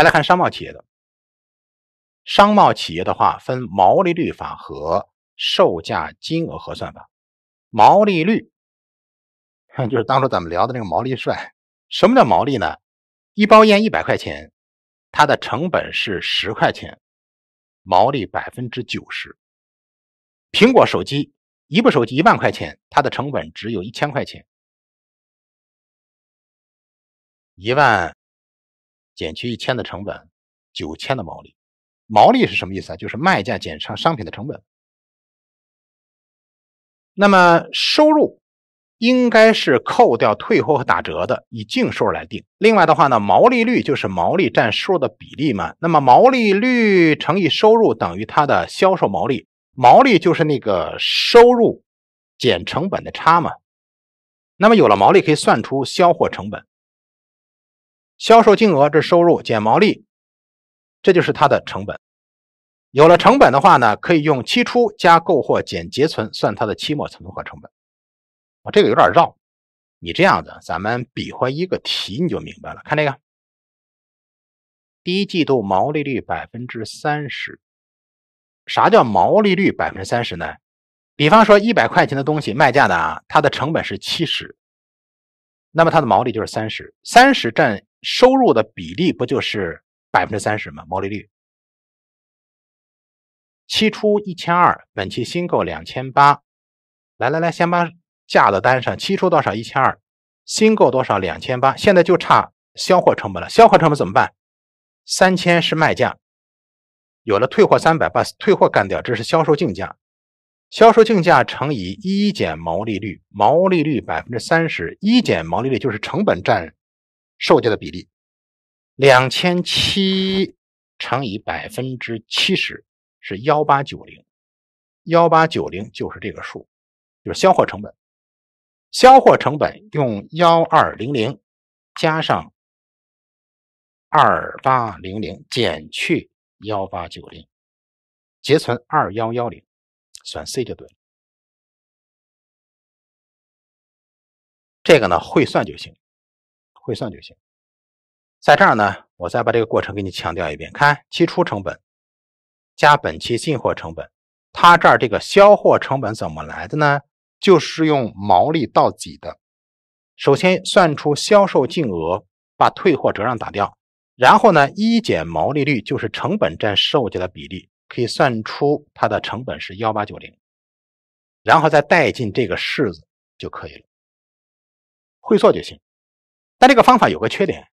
再来看商贸企业的，商贸企业的话分毛利率法和售价金额核算法。毛利率就是当初咱们聊的那个毛利率。什么叫毛利呢？一包烟一百块钱，它的成本是十块钱，毛利百分之九十。苹果手机一部手机一万块钱，它的成本只有一千块钱，一万。减去一千的成本，九千的毛利。毛利是什么意思啊？就是卖价减上商品的成本。那么收入应该是扣掉退货和打折的，以净收入来定。另外的话呢，毛利率就是毛利占数的比例嘛。那么毛利率乘以收入等于它的销售毛利。毛利就是那个收入减成本的差嘛。那么有了毛利，可以算出销货成本。销售金额这收入减毛利，这就是它的成本。有了成本的话呢，可以用期初加购货减结存算它的期末存货成本。我这个有点绕，你这样子，咱们比划一个题你就明白了。看这个，第一季度毛利率百分之三十，啥叫毛利率百分之三十呢？比方说一百块钱的东西卖价的啊，它的成本是七十，那么它的毛利就是三十，三十占。收入的比例不就是百分之三十吗？毛利率。期初一千二，本期新购两千八。来来来，先把价的单上，期初多少一千二，新购多少两千八。现在就差销货成本了，销货成本怎么办？三千是卖价，有了退货三百，把退货干掉，这是销售净价。销售净价乘以一减毛利率，毛利率百分之三十，一减毛利率就是成本占。售价的比例，两千七乘以百分之七十是幺八九零，幺八九零就是这个数，就是销货成本。销货成本用幺二零零加上二八零零减去幺八九零，结存二幺幺零，算 C 就对了。这个呢，会算就行。会算就行，在这儿呢，我再把这个过程给你强调一遍。看期初成本加本期进货成本，它这儿这个销货成本怎么来的呢？就是用毛利到挤的。首先算出销售净额，把退货折让打掉，然后呢一减毛利率，就是成本占售价的比例，可以算出它的成本是幺八九零，然后再带进这个式子就可以了。会做就行。但这个方法有个缺点，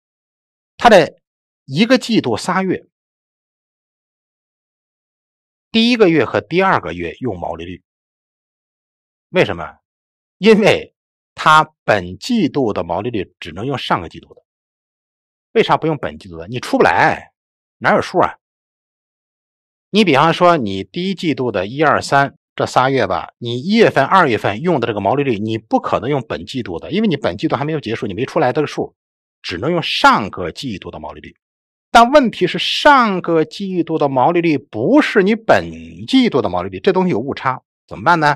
它的一个季度仨月，第一个月和第二个月用毛利率，为什么？因为它本季度的毛利率只能用上个季度的，为啥不用本季度的？你出不来，哪有数啊？你比方说你第一季度的一二三。这仨月吧，你一月份、二月份用的这个毛利率，你不可能用本季度的，因为你本季度还没有结束，你没出来这个数，只能用上个季度的毛利率。但问题是，上个季度的毛利率不是你本季度的毛利率，这东西有误差，怎么办呢？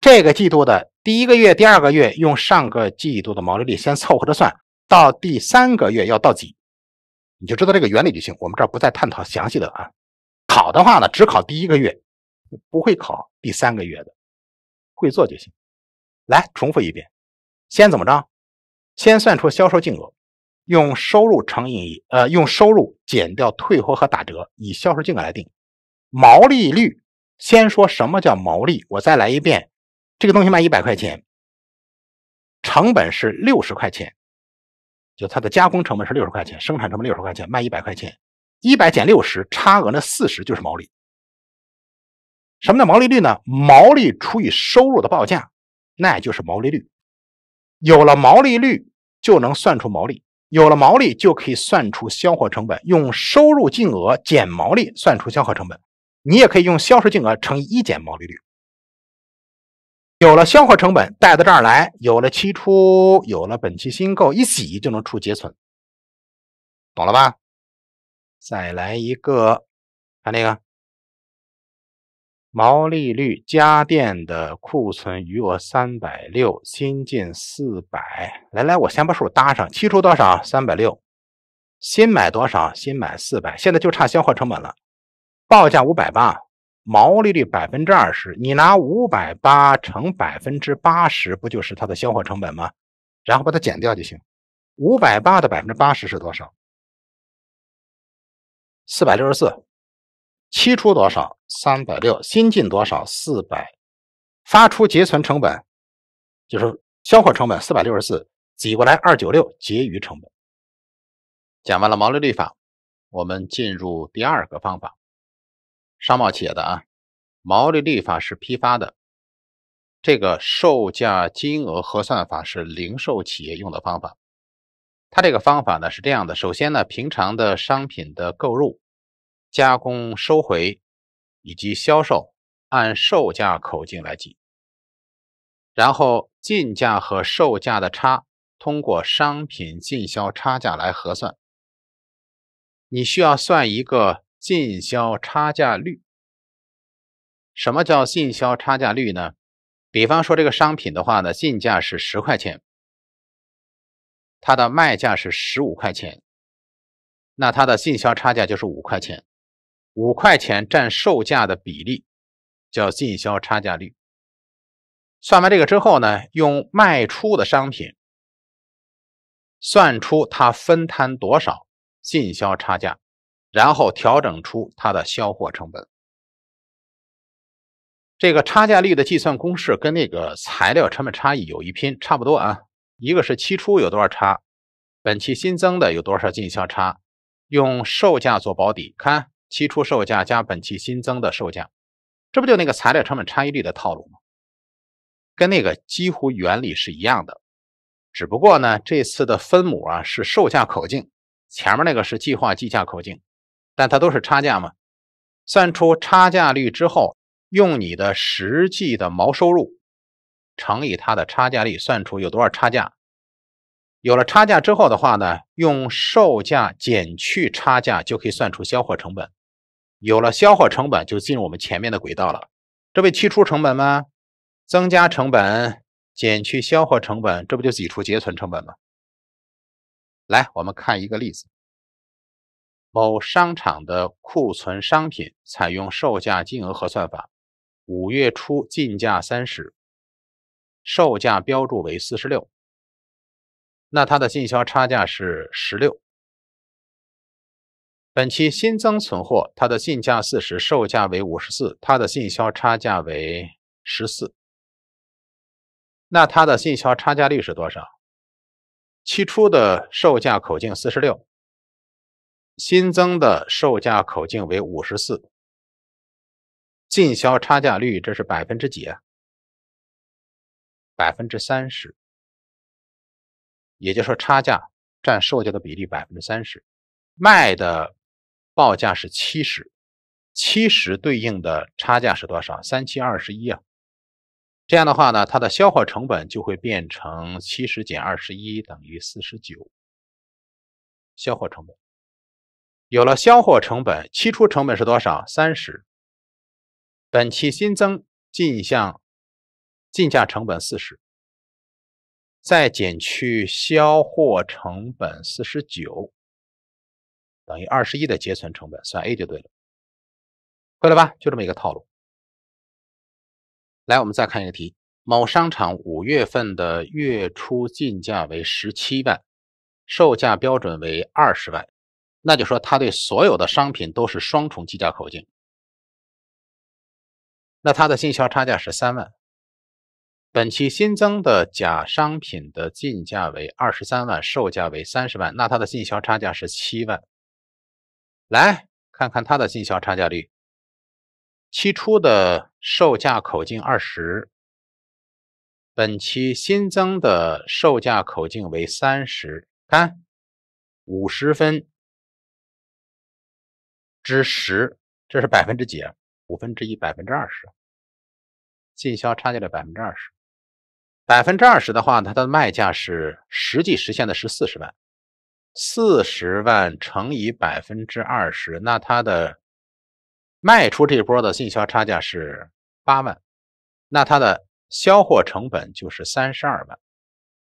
这个季度的第一个月、第二个月用上个季度的毛利率先凑合着算，到第三个月要到几，你就知道这个原理就行。我们这儿不再探讨详细的啊。考的话呢，只考第一个月，不会考。第三个月的，会做就行。来，重复一遍，先怎么着？先算出销售净额，用收入乘以，呃，用收入减掉退货和打折，以销售净额来定。毛利率，先说什么叫毛利？我再来一遍，这个东西卖一百块钱，成本是六十块钱，就它的加工成本是六十块钱，生产成本六十块钱，卖一百块钱，一百减六十，差额那四十就是毛利。什么叫毛利率呢？毛利除以收入的报价，那也就是毛利率。有了毛利率就能算出毛利，有了毛利就可以算出销货成本。用收入净额减毛利算出销货成本，你也可以用销售净额乘以一减毛利率。有了销货成本带到这儿来，有了期初，有了本期新购，一洗就能出结存，懂了吧？再来一个，看那个。毛利率，家电的库存余额三百六，新进四百。来来，我先把数搭上。期初多少？三百六，新买多少？新买四百。现在就差消化成本了。报价五百八，毛利率百分之二十，你拿五百八乘百分之八十，不就是它的消化成本吗？然后把它减掉就行。五百八的百分之八十是多少？四百六十四。期初多少？三百六新进多少四百，发出结存成本就是销货成本四百六十四，挤过来二九六结余成本。讲完了毛利率法，我们进入第二个方法，商贸企业的啊，毛利率法是批发的，这个售价金额核算法是零售企业用的方法。它这个方法呢是这样的，首先呢平常的商品的购入、加工、收回。以及销售按售价口径来计，然后进价和售价的差通过商品进销差价来核算。你需要算一个进销差价率。什么叫进销差价率呢？比方说这个商品的话呢，进价是十块钱，它的卖价是十五块钱，那它的进销差价就是五块钱。五块钱占售价的比例叫进销差价率。算完这个之后呢，用卖出的商品算出它分摊多少进销差价，然后调整出它的销货成本。这个差价率的计算公式跟那个材料成本差异有一拼，差不多啊。一个是期初有多少差，本期新增的有多少进销差，用售价做保底，看。期初售价加本期新增的售价，这不就那个材料成本差异率的套路吗？跟那个几乎原理是一样的，只不过呢，这次的分母啊是售价口径，前面那个是计划计价口径，但它都是差价嘛。算出差价率之后，用你的实际的毛收入乘以它的差价率，算出有多少差价。有了差价之后的话呢，用售价减去差价就可以算出销货成本。有了消耗成本，就进入我们前面的轨道了。这不去除成本吗？增加成本减去消耗成本，这不就挤出结存成本吗？来，我们看一个例子：某商场的库存商品采用售价金额核算法，五月初进价三十，售价标注为四十六，那它的进销差价是十六。本期新增存货，它的进价四十，售价为五十四，它的进销差价为十四。那它的进销差价率是多少？期初的售价口径四十六，新增的售价口径为五十四，进销差价率这是百分之几？百分之三十。也就是说，差价占售价的比例百分之三十，卖的。报价是七十，七十对应的差价是多少？三七二十一啊！这样的话呢，它的销货成本就会变成七十减二十一等于四十九。销货成本有了，销货成本期初成本是多少？三十。本期新增进项进价成本四十，再减去销货成本四十九。等于二十一的结存成本，算 A 就对了，会了吧？就这么一个套路。来，我们再看一个题：某商场五月份的月初进价为十七万，售价标准为二十万，那就说他对所有的商品都是双重计价口径。那它的进销差价是三万。本期新增的假商品的进价为二十三万，售价为三十万，那它的进销差价是七万。来看看它的进销差价率，期初的售价口径二十，本期新增的售价口径为三十，看五十分之十，这是百分之几？五分之一，百分之二十，进销差价的百分之二十。百分之二十的话，它的卖价是实际实现的是四十万。四十万乘以百分之二十，那它的卖出这波的进销差价是八万，那它的销货成本就是三十二万。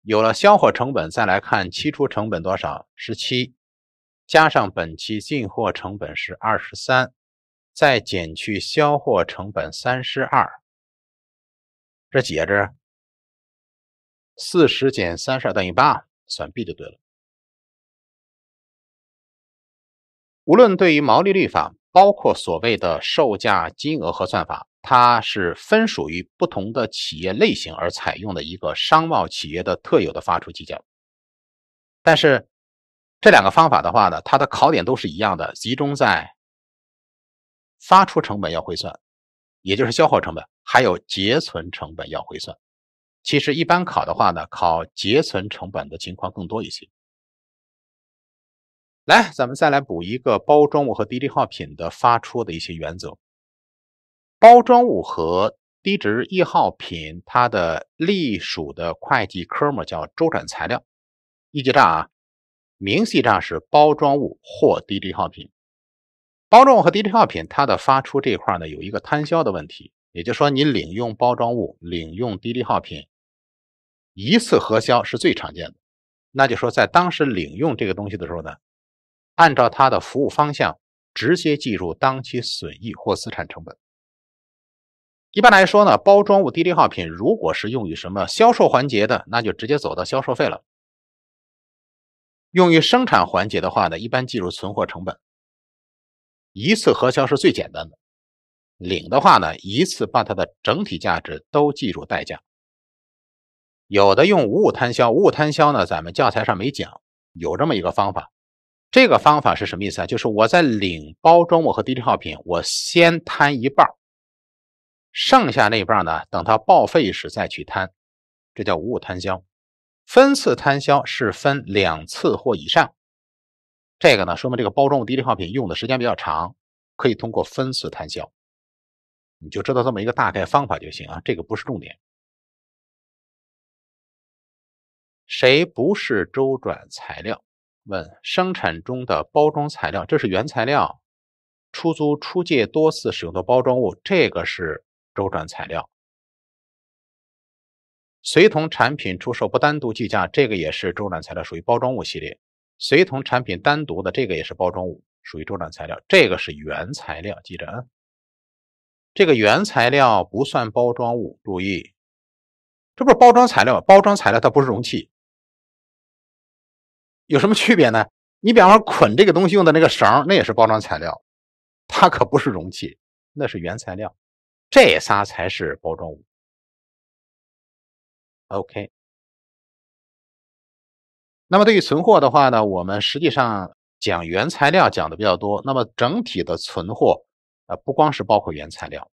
有了销货成本，再来看期初成本多少，十七加上本期进货成本是二十三，再减去销货成本三十二，这解着四十减三十二等于八，算 B 就对了。无论对于毛利率法，包括所谓的售价金额核算法，它是分属于不同的企业类型而采用的一个商贸企业的特有的发出计价。但是，这两个方法的话呢，它的考点都是一样的，集中在发出成本要汇算，也就是消耗成本，还有结存成本要汇算。其实一般考的话呢，考结存成本的情况更多一些。来，咱们再来补一个包装物和低利耗品的发出的一些原则。包装物和低值易耗品，它的隶属的会计科目叫周转材料，一级账啊，明细账是包装物或低利耗品。包装物和低利耗品它的发出这块呢，有一个摊销的问题，也就是说你领用包装物、领用低利耗品，一次核销是最常见的。那就说在当时领用这个东西的时候呢。按照它的服务方向，直接计入当期损益或资产成本。一般来说呢，包装物、低值耗品如果是用于什么销售环节的，那就直接走到销售费了；用于生产环节的话呢，一般计入存货成本。一次核销是最简单的，领的话呢，一次把它的整体价值都计入代价。有的用五五摊销，五五摊销呢，咱们教材上没讲，有这么一个方法。这个方法是什么意思啊？就是我在领包装物和低值耗品，我先摊一半剩下那一半呢，等它报废时再去摊，这叫无误摊销。分次摊销是分两次或以上，这个呢说明这个包装物低值耗品用的时间比较长，可以通过分次摊销。你就知道这么一个大概方法就行啊，这个不是重点。谁不是周转材料？问生产中的包装材料，这是原材料；出租出借多次使用的包装物，这个是周转材料；随同产品出售不单独计价，这个也是周转材料，属于包装物系列；随同产品单独的这个也是包装物，属于周转材料。这个是原材料，记着啊，这个原材料不算包装物，注意，这不是包装材料，包装材料它不是容器。有什么区别呢？你比方说捆这个东西用的那个绳，那也是包装材料，它可不是容器，那是原材料。这仨才是包装物。OK。那么对于存货的话呢，我们实际上讲原材料讲的比较多。那么整体的存货，呃，不光是包括原材料，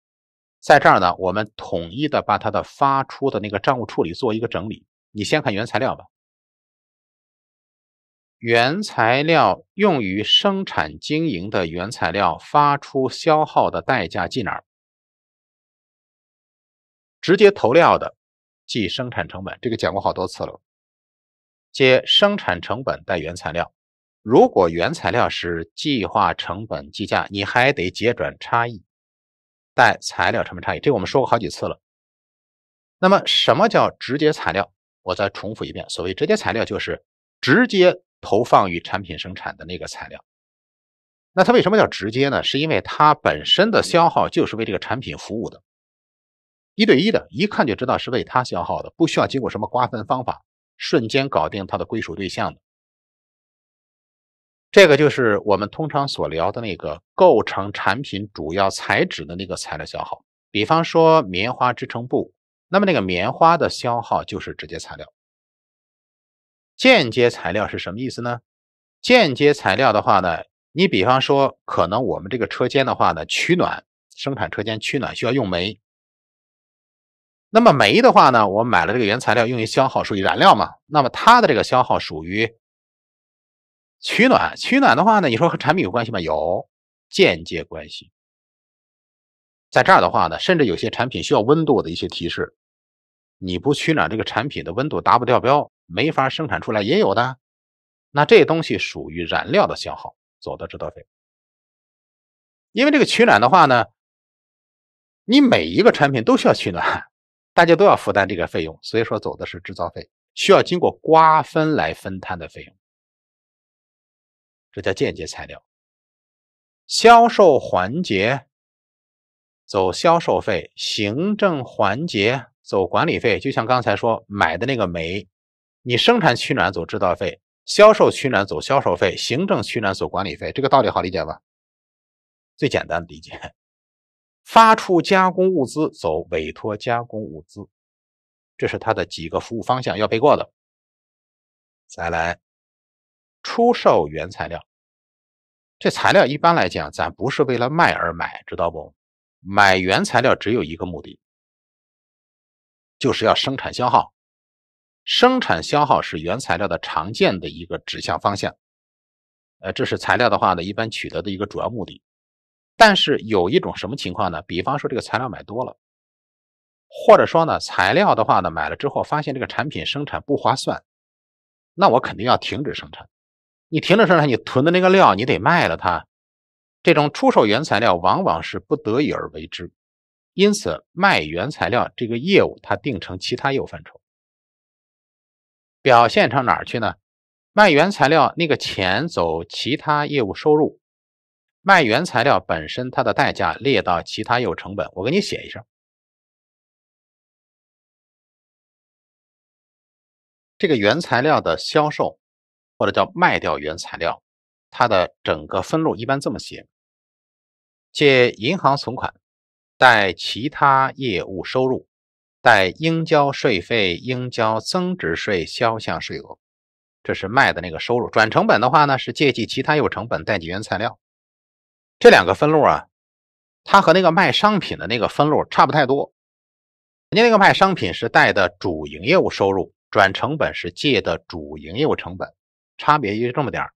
在这儿呢，我们统一的把它的发出的那个账务处理做一个整理。你先看原材料吧。原材料用于生产经营的原材料发出消耗的代价记哪儿？直接投料的记生产成本，这个讲过好多次了。接生产成本带原材料，如果原材料是计划成本计价，你还得结转差异，带材料成本差异，这个我们说过好几次了。那么什么叫直接材料？我再重复一遍，所谓直接材料就是直接。投放于产品生产的那个材料，那它为什么叫直接呢？是因为它本身的消耗就是为这个产品服务的，一对一的，一看就知道是为它消耗的，不需要经过什么瓜分方法，瞬间搞定它的归属对象的。这个就是我们通常所聊的那个构成产品主要材质的那个材料消耗。比方说棉花织成布，那么那个棉花的消耗就是直接材料。间接材料是什么意思呢？间接材料的话呢，你比方说，可能我们这个车间的话呢，取暖生产车间取暖需要用煤，那么煤的话呢，我买了这个原材料用于消耗，属于燃料嘛？那么它的这个消耗属于取暖，取暖的话呢，你说和产品有关系吗？有间接关系。在这儿的话呢，甚至有些产品需要温度的一些提示，你不取暖，这个产品的温度达不掉标。没法生产出来也有的，那这东西属于燃料的消耗，走的制造费。因为这个取暖的话呢，你每一个产品都需要取暖，大家都要负担这个费用，所以说走的是制造费，需要经过瓜分来分摊的费用，这叫间接材料。销售环节走销售费，行政环节走管理费，就像刚才说买的那个煤。你生产取暖走制造费，销售取暖走销售费，行政取暖走管理费，这个道理好理解吧？最简单的理解，发出加工物资走委托加工物资，这是它的几个服务方向要背过的。再来，出售原材料，这材料一般来讲咱不是为了卖而买，知道不？买原材料只有一个目的，就是要生产消耗。生产消耗是原材料的常见的一个指向方向，呃，这是材料的话呢，一般取得的一个主要目的。但是有一种什么情况呢？比方说这个材料买多了，或者说呢材料的话呢买了之后发现这个产品生产不划算，那我肯定要停止生产。你停止生产，你囤的那个料你得卖了它。这种出售原材料往往是不得已而为之，因此卖原材料这个业务它定成其他业务范畴。表现上哪儿去呢？卖原材料那个钱走其他业务收入，卖原材料本身它的代价列到其他业务成本。我给你写一下，这个原材料的销售或者叫卖掉原材料，它的整个分录一般这么写：借银行存款，贷其他业务收入。带应交税费、应交增值税销项税额，这是卖的那个收入。转成本的话呢，是借记其他业务成本，贷记原材料。这两个分录啊，它和那个卖商品的那个分录差不太多。人家那个卖商品是贷的主营业务收入，转成本是借的主营业务成本，差别就这么点儿，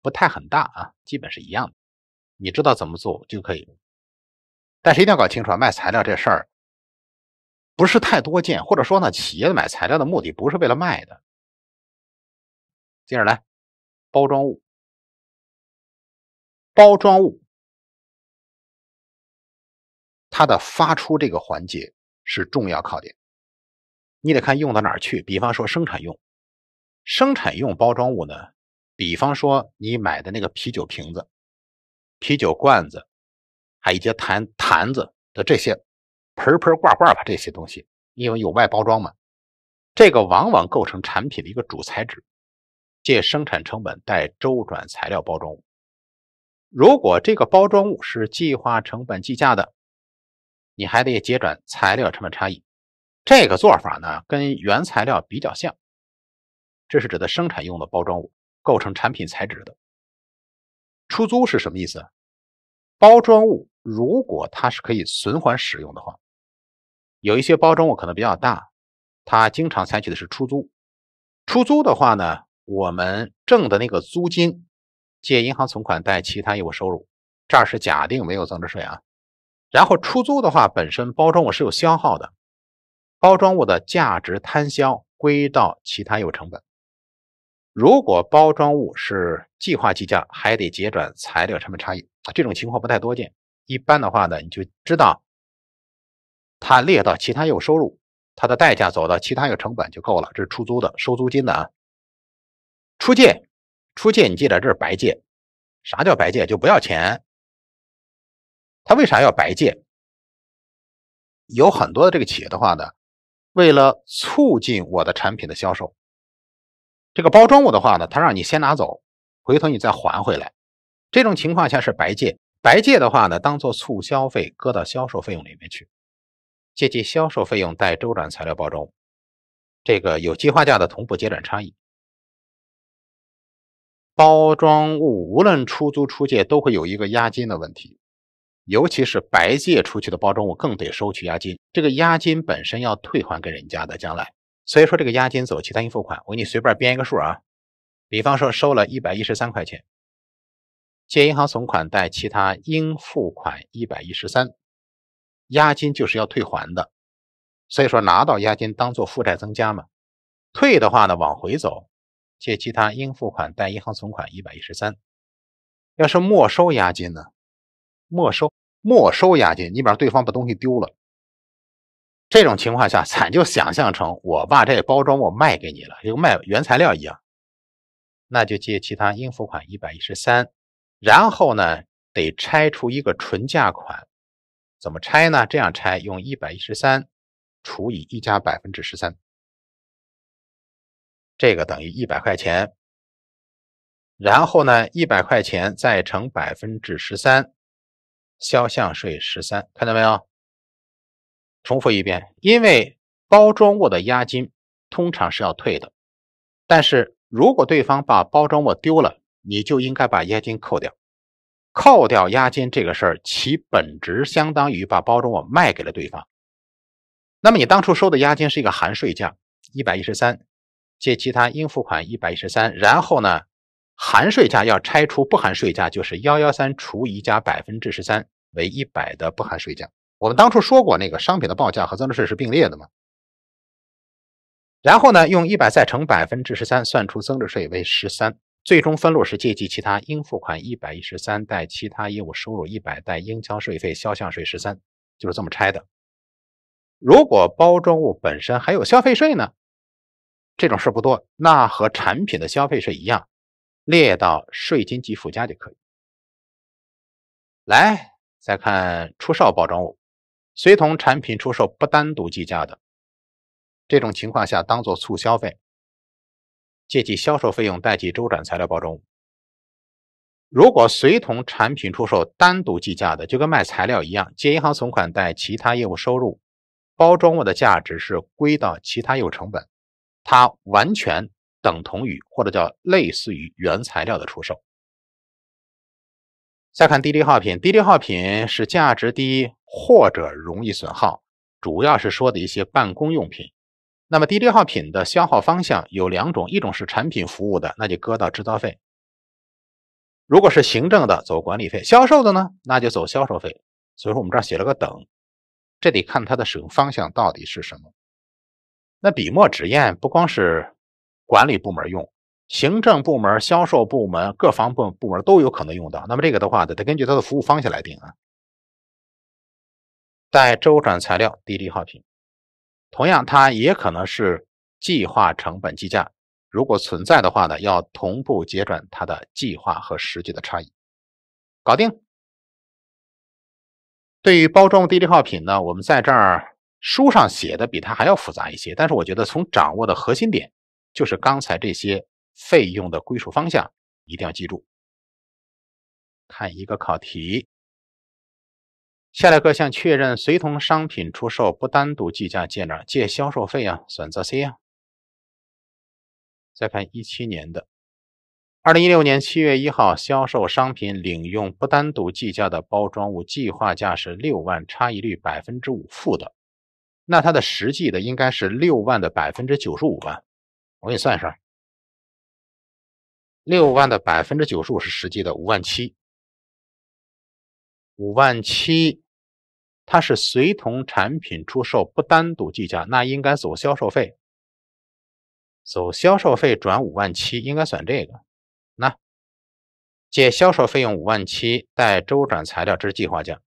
不太很大啊，基本是一样的。你知道怎么做就可以，但是一定要搞清楚啊，卖材料这事儿。不是太多见，或者说呢，企业买材料的目的不是为了卖的。接着来，包装物，包装物它的发出这个环节是重要考点，你得看用到哪儿去。比方说生产用，生产用包装物呢，比方说你买的那个啤酒瓶子、啤酒罐子，还一些坛坛子的这些。盆盆罐罐吧，这些东西因为有外包装嘛，这个往往构成产品的一个主材质，借生产成本带周转材料包装物。如果这个包装物是计划成本计价的，你还得结转材料成本差异。这个做法呢，跟原材料比较像，这是指的生产用的包装物构成产品材质的。出租是什么意思？包装物如果它是可以循环使用的话。有一些包装物可能比较大，它经常采取的是出租。出租的话呢，我们挣的那个租金借银行存款贷其他业务收入，这儿是假定没有增值税啊。然后出租的话，本身包装物是有消耗的，包装物的价值摊销归到其他业务成本。如果包装物是计划计价，还得结转材料成本差异。这种情况不太多见，一般的话呢，你就知道。它列到其他业务收入，它的代价走到其他业务成本就够了。这是出租的，收租金的啊。出借，出借你记着，这是白借。啥叫白借？就不要钱。他为啥要白借？有很多的这个企业的话呢，为了促进我的产品的销售，这个包装物的话呢，他让你先拿走，回头你再还回来。这种情况下是白借，白借的话呢，当做促销费搁到销售费用里面去。借记销售费用，带周转材料包装这个有计划价的同步结转差异。包装物无论出租出借都会有一个押金的问题，尤其是白借出去的包装物更得收取押金。这个押金本身要退还给人家的将来，所以说这个押金走其他应付款。我给你随便编一个数啊，比方说收了一百一十三块钱，借银行存款，贷其他应付款一百一十三。押金就是要退还的，所以说拿到押金当做负债增加嘛。退的话呢，往回走，借其他应付款带银行存款一百一十三。要是没收押金呢？没收没收押金，你比方对方把东西丢了，这种情况下咱就想象成我把这个包装我卖给你了，就卖原材料一样，那就借其他应付款一百一十三，然后呢得拆出一个纯价款。怎么拆呢？这样拆，用一百一十三除以一加百分之十三，这个等于一百块钱。然后呢，一百块钱再乘百分之十三，销项税十三，看到没有？重复一遍，因为包装物的押金通常是要退的，但是如果对方把包装物丢了，你就应该把押金扣掉。扣掉押金这个事儿，其本质相当于把包装物卖给了对方。那么你当初收的押金是一个含税价，一百一十三，借其他应付款一百一十三。然后呢，含税价要拆除不含税价，就是幺幺三除以加百分之十三为一百的不含税价。我们当初说过，那个商品的报价和增值税是并列的嘛。然后呢，用一百再乘百分之十三算出增值税为十三。最终分录是借记其他应付款一百一十三，贷其他业务收入一百，贷应交税费销项税十三，就是这么拆的。如果包装物本身还有消费税呢？这种事不多，那和产品的消费税一样，列到税金及附加就可以。来，再看出售包装物随同产品出售不单独计价的这种情况下，当做促销费。借记销售费用，贷记周转材料包装物。如果随同产品出售单独计价的，就跟卖材料一样，借银行存款贷其他业务收入，包装物的价值是归到其他业务成本，它完全等同于或者叫类似于原材料的出售。再看低利耗品，低利耗品是价值低或者容易损耗，主要是说的一些办公用品。那么低劣耗品的消耗方向有两种，一种是产品服务的，那就搁到制造费；如果是行政的，走管理费；销售的呢，那就走销售费。所以说我们这儿写了个等，这得看它的使用方向到底是什么。那笔墨纸砚不光是管理部门用，行政部门、销售部门、各方部部门都有可能用到。那么这个的话，得得根据它的服务方向来定啊。待周转材料，低劣耗品。同样，它也可能是计划成本计价，如果存在的话呢，要同步结转它的计划和实际的差异，搞定。对于包装低值耗品呢，我们在这儿书上写的比它还要复杂一些，但是我觉得从掌握的核心点，就是刚才这些费用的归属方向，一定要记住。看一个考题。下列各项确认随同商品出售不单独计价，借哪借销售费啊？选择 C 啊。再看一七年的，二零一六年七月一号销售商品领用不单独计价的包装物，计划价是六万，差异率百分之五负的，那它的实际的应该是六万的百分之九十五吧？我给你算一算，六万的百分之九十五是实际的五万七。五万七，它是随同产品出售，不单独计价，那应该走销售费，走销售费转五万七，应该算这个。那借销售费用五万七，带周转材料这是计划价，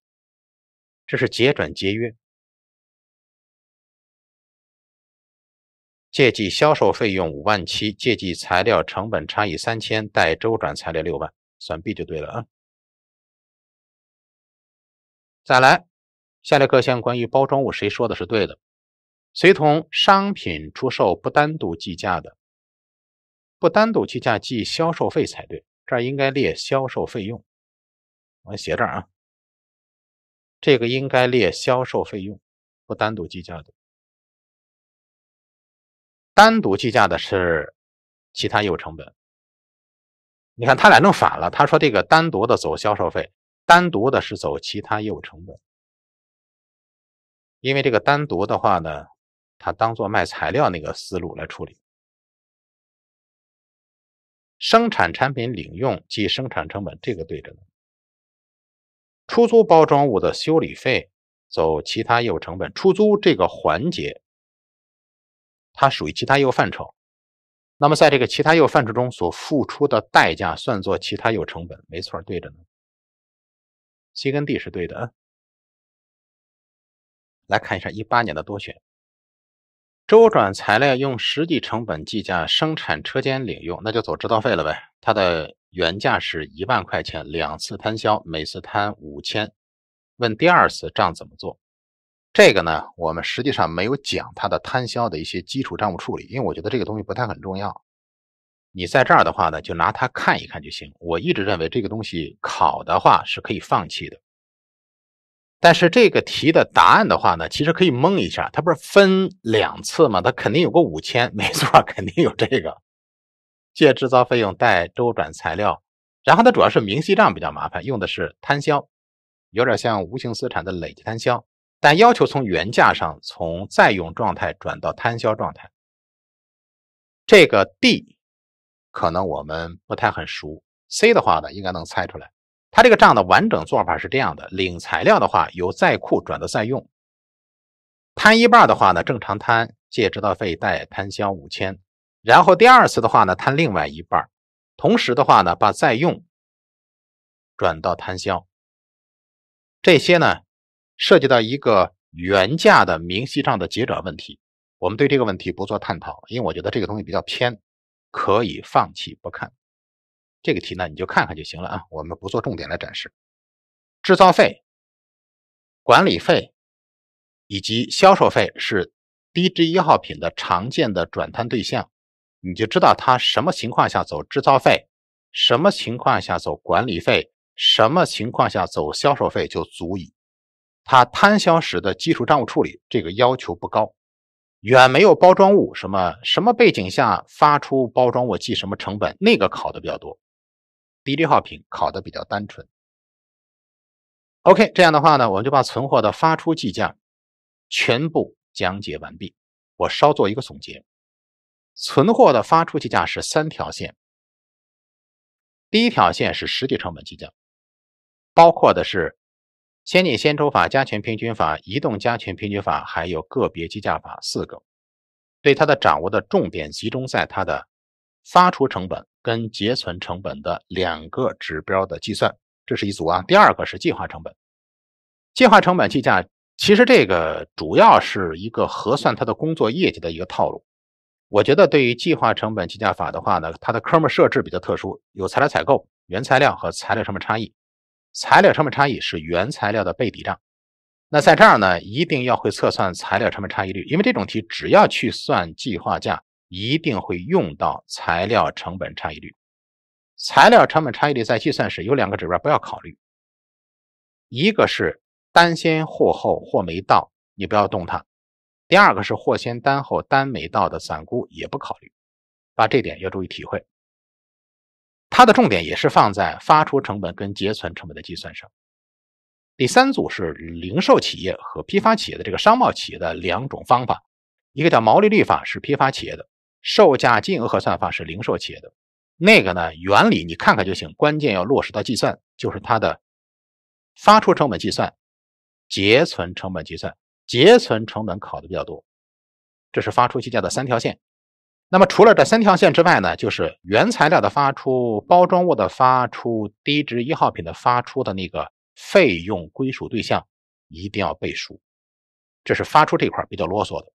这是结转节约。借记销售费用五万七，借记材料成本差异三千，带周转材料六万，算 B 就对了啊。再来，下列各项关于包装物谁说的是对的？随同商品出售不单独计价的，不单独计价计销售费才对，这儿应该列销售费用。我写这儿啊，这个应该列销售费用，不单独计价的。单独计价的是其他业务成本。你看他俩弄反了，他说这个单独的走销售费。单独的是走其他业务成本，因为这个单独的话呢，它当做卖材料那个思路来处理，生产产品领用即生产成本，这个对着呢。出租包装物的修理费走其他业务成本，出租这个环节它属于其他业务范畴，那么在这个其他业务范畴中所付出的代价算作其他业务成本，没错，对着呢。C 跟 D 是对的，来看一下一八年的多选，周转材料用实际成本计价，生产车间领用那就走制造费了呗。它的原价是一万块钱，两次摊销，每次摊五千。问第二次账怎么做？这个呢，我们实际上没有讲它的摊销的一些基础账务处理，因为我觉得这个东西不太很重要。你在这儿的话呢，就拿它看一看就行。我一直认为这个东西考的话是可以放弃的。但是这个题的答案的话呢，其实可以蒙一下。它不是分两次吗？它肯定有个五千，没错，肯定有这个借制造费用贷周转材料。然后它主要是明细账比较麻烦，用的是摊销，有点像无形资产的累计摊销，但要求从原价上从再用状态转到摊销状态。这个 D。可能我们不太很熟，C 的话呢，应该能猜出来。他这个账的完整做法是这样的：领材料的话，由在库转到在用；摊一半的话呢，正常摊借制造费贷摊销五千；然后第二次的话呢，摊另外一半，同时的话呢，把在用转到摊销。这些呢，涉及到一个原价的明细账的结转问题，我们对这个问题不做探讨，因为我觉得这个东西比较偏。可以放弃不看这个题呢，你就看看就行了啊。我们不做重点来展示。制造费、管理费以及销售费是低值易耗品的常见的转摊对象，你就知道它什么情况下走制造费，什么情况下走管理费，什么情况下走销售费就足以。它摊销时的基础账务处理这个要求不高。远没有包装物什么什么背景下发出包装物计什么成本那个考的比较多，第六号品考的比较单纯。OK，这样的话呢，我们就把存货的发出计价全部讲解完毕。我稍做一个总结，存货的发出计价是三条线，第一条线是实际成本计价，包括的是。先进先出法、加权平均法、移动加权平均法，还有个别计价法四个。对它的掌握的重点集中在它的发出成本跟结存成本的两个指标的计算，这是一组啊。第二个是计划成本，计划成本计价其实这个主要是一个核算它的工作业绩的一个套路。我觉得对于计划成本计价法的话呢，它的科目设置比较特殊，有材料采购、原材料和材料成本差异。材料成本差异是原材料的背抵账，那在这儿呢，一定要会测算材料成本差异率，因为这种题只要去算计划价，一定会用到材料成本差异率。材料成本差异率在计算时有两个指标不要考虑，一个是单先货后货没到，你不要动它；第二个是货先单后单没到的散估也不考虑，把这点要注意体会。它的重点也是放在发出成本跟结存成本的计算上。第三组是零售企业和批发企业的这个商贸企业的两种方法，一个叫毛利率法，是批发企业的售价金额核算法是零售企业的。那个呢，原理你看看就行，关键要落实到计算，就是它的发出成本计算、结存成本计算，结存成本考的比较多。这是发出计价的三条线。那么除了这三条线之外呢，就是原材料的发出、包装物的发出、低值易耗品的发出的那个费用归属对象，一定要背书，这是发出这块比较啰嗦的。